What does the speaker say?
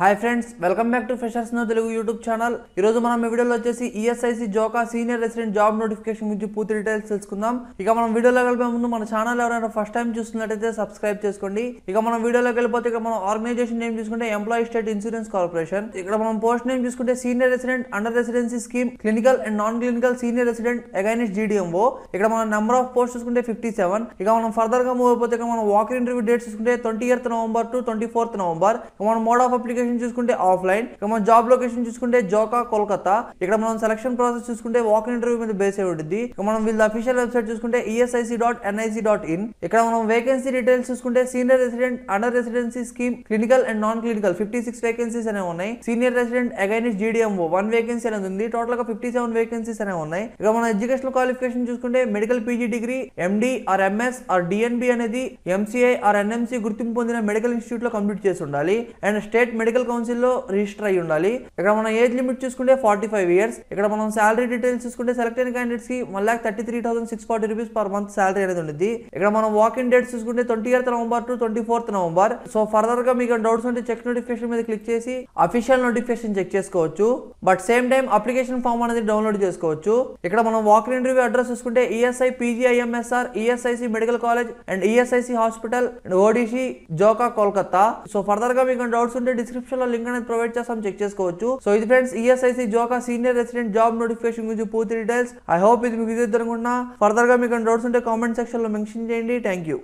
hi friends welcome back to freshers now Telugu YouTube channel ఈరోజు మనం ఈ వీడియోలో వచ్చేసి ఈఎస్ఐసి జోకా సీనియర్ రెసిడెంట్ జాబ్ నోటిఫికేషన్ గురించి పూర్తి డీటెయిల్స్ తెలుసుకుందాం ఇక మనం వీడియోలో కలిపే ముందు మన ఛానల్ ఎవరైనా ఫస్ట్ టైం చూస్తున్నట్టయితే సబ్స్క్రైబ్ చేసుకోండి ఇక మనం వీడియోలో వెళ్ళిపోతే ఇక మనం ఆర్గనైజేషన్ నేమ్ చూసుకుంటే ఎంప్లాయీ స్టేట్ ఇన్సూరెన్స్ కార్పొరేషన్ ఇక్కడ మనం పోస్ట్ నేమ్ చూసుకుంటే senior resident under residency scheme clinical and non clinical senior resident against GDMO ఇక్కడ మనం నెంబర్ ఆఫ్ పోస్ట్ చూసుకుంటే ఫిఫ్టీ సెవెన్ ఇక మనం ఫర్దర్ గా మూవ్ అయిపోతే మనం వాకింగ్ ఇంటర్వ్యూ డేట్ చూసుకుంటే twenty eighth November to twenty fourth November మనం మోడ్ ఆఫ్ అప్లికేషన్ లొకేషన్ చూసుకుంటే ఆఫ్లైన్ ఇక మన జాబ్ లొకేషన్ చూసుకుంటే జోకా కోల్కతా ఇక్కడ మనం సెలక్షన్ ప్రాసెస్ చూసుకుంటే వాక్ ఇంటర్వ్యూ మీద బేస్ అయి ఉంటుంది ఇక మనం వీళ్ళ అఫీషియల్ వెబ్సైట్ చూసుకుంటే ESIC dot NIC dot in ఇక్కడ మనం వేకెన్సీ డీటెయిల్స్ చూసుకుంటే senior resident under residency scheme clinical and non clinical fifty six vacancies అనేవి ఉన్నాయి senior resident against GDMO one vacancy అనేది ఉంది టోటల్ గా ఫిఫ్టీ సెవెన్ వేకెన్సీస్ అనేవి ఉన్నాయి ఇక మన ఎడ్యుకేషనల్ క్వాలిఫికేషన్ చూసుకుంటే medical PG degree MD or MS or DNB అనేది ఎంసీఐ ఆర్ ఎన్ఎంసీ గుర్తింపు పొందిన మెడికల్ ఇన్స్టిట్యూట్ లో కంప్లీట్ చేసి ఉండాలి అండ్ స్టేట్ మెడికల్ మెడికల్ లో రిజిస్టర్ అయి ఉండాలి ఇక్కడ మనం ఏజ్ లిమిట్ చూసుకుంటే ఫార్టీ ఫైవ్ ఇయర్స్ ఇక్కడ మనం శాలరీ డీటెయిల్స్ చూసుకుంటే సెలెక్ట్ అయిన క్యాండిడేట్స్ కి one lakh thirty three thousand six forty rupees per month salary అనేది ఉంది ఇక్కడ మనం వాక్ ఇన్ డేట్స్ చూసుకుంటే twenty eighth November to twenty fourth November so further గా మీకు డౌట్స్ ఉంటే చెక్ నోటిఫికేషన్ మీద క్లిక్ చేసి అఫీషియల్ నోటిఫికేషన్ చెక్ చేసుకోవచ్చు but same time application form అనేది డౌన్లోడ్ చేసుకోవచ్చు ఇక్కడ మనం వాక్ ఇన్ ఇంటర్వ్యూ అడ్రస్ చూసుకుంటే ESI PGIMSR ESIC medical college and ESIC hospital and ODC Joka Kolkata so further గా మీకు డౌట్స్ ఉంటే డిస్క్రిప్షన్ డిస్క్రిప్షన్ లో లింక్ అనేది ప్రొవైడ్ చేస్తాం చెక్ చేసుకోవచ్చు సో ఇది ఫ్రెండ్స్ ఈఎస్ఐసి జోకా సీనియర్ రెసిడెంట్ జాబ్ నోటిఫికేషన్ గురించి పూర్తి డీటెయిల్స్ ఐ హోప్ ఇది మీకు ఇది అనుకుంటున్నా ఫర్దర్ గా మీకు డౌట్స్ ఉంటే కామెంట్ సెక్షన్ లో మెన్షన్ చేయండి థ్యాంక్ యూ